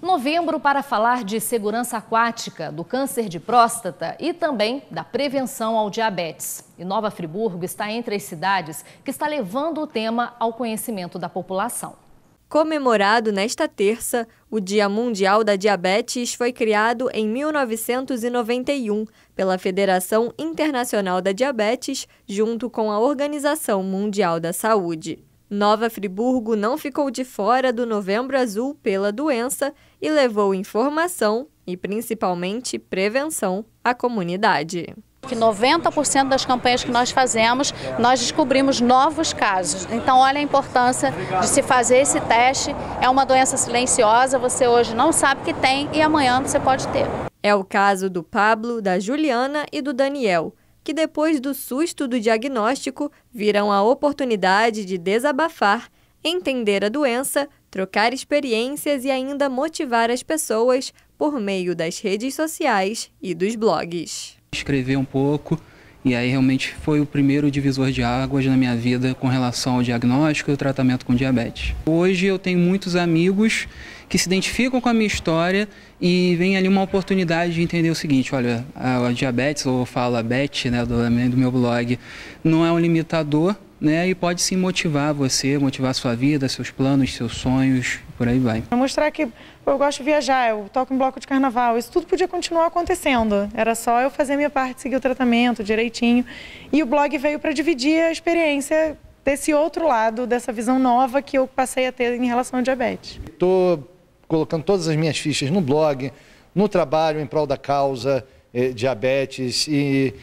Novembro para falar de segurança aquática, do câncer de próstata e também da prevenção ao diabetes. E Nova Friburgo está entre as cidades que está levando o tema ao conhecimento da população. Comemorado nesta terça, o Dia Mundial da Diabetes foi criado em 1991 pela Federação Internacional da Diabetes, junto com a Organização Mundial da Saúde. Nova Friburgo não ficou de fora do Novembro Azul pela doença e levou informação e principalmente prevenção à comunidade que 90% das campanhas que nós fazemos, nós descobrimos novos casos. Então, olha a importância de se fazer esse teste. É uma doença silenciosa, você hoje não sabe que tem e amanhã você pode ter. É o caso do Pablo, da Juliana e do Daniel que depois do susto do diagnóstico virão a oportunidade de desabafar, entender a doença, trocar experiências e ainda motivar as pessoas por meio das redes sociais e dos blogs. Escrever um pouco e aí realmente foi o primeiro divisor de águas na minha vida com relação ao diagnóstico e o tratamento com diabetes. Hoje eu tenho muitos amigos que se identificam com a minha história e vem ali uma oportunidade de entender o seguinte, olha, a diabetes, ou fala BET, né, do, do meu blog, não é um limitador, né? E pode sim motivar você, motivar sua vida, seus planos, seus sonhos, por aí vai. mostrar que eu gosto de viajar, eu toco em bloco de carnaval, isso tudo podia continuar acontecendo. Era só eu fazer a minha parte, seguir o tratamento direitinho. E o blog veio para dividir a experiência desse outro lado, dessa visão nova que eu passei a ter em relação ao diabetes. Estou colocando todas as minhas fichas no blog, no trabalho em prol da causa, eh, diabetes e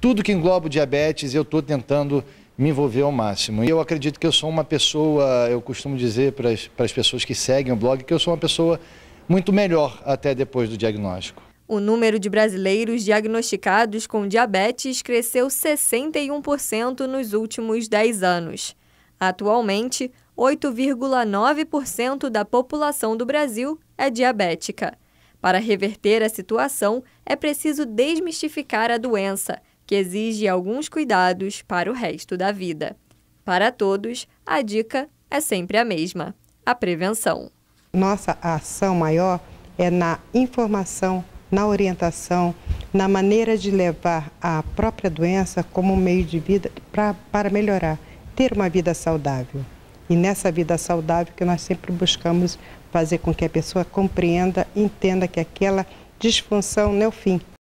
tudo que engloba o diabetes eu estou tentando me envolver ao máximo. E eu acredito que eu sou uma pessoa, eu costumo dizer para as, pessoas que seguem o blog, que eu sou uma pessoa muito melhor até depois do diagnóstico. O número de brasileiros diagnosticados com diabetes cresceu 61% nos últimos 10 anos. Atualmente, 8,9% da população do Brasil é diabética. Para reverter a situação, é preciso desmistificar a doença que exige alguns cuidados para o resto da vida. Para todos, a dica é sempre a mesma: a prevenção. Nossa ação maior é na informação, na orientação, na maneira de levar a própria doença como meio de vida pra, para melhorar, ter uma vida saudável. E nessa vida saudável que nós sempre buscamos fazer com que a pessoa compreenda, entenda que aquela disfunção não é o fim,